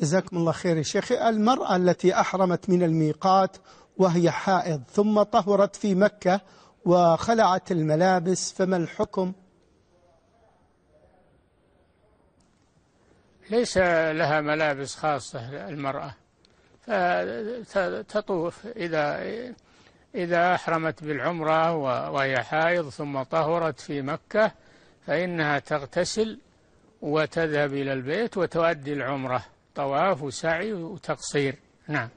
جزاكم الله خير يا شيخ المرأة التي أحرمت من الميقات وهي حائض ثم طهرت في مكة وخلعت الملابس فما الحكم ليس لها ملابس خاصة المرأة فتطوف إذا إذا أحرمت بالعمرة وهي حائض ثم طهرت في مكة فإنها تغتسل وتذهب إلى البيت وتؤدي العمره طواف وسعي وتقصير نعم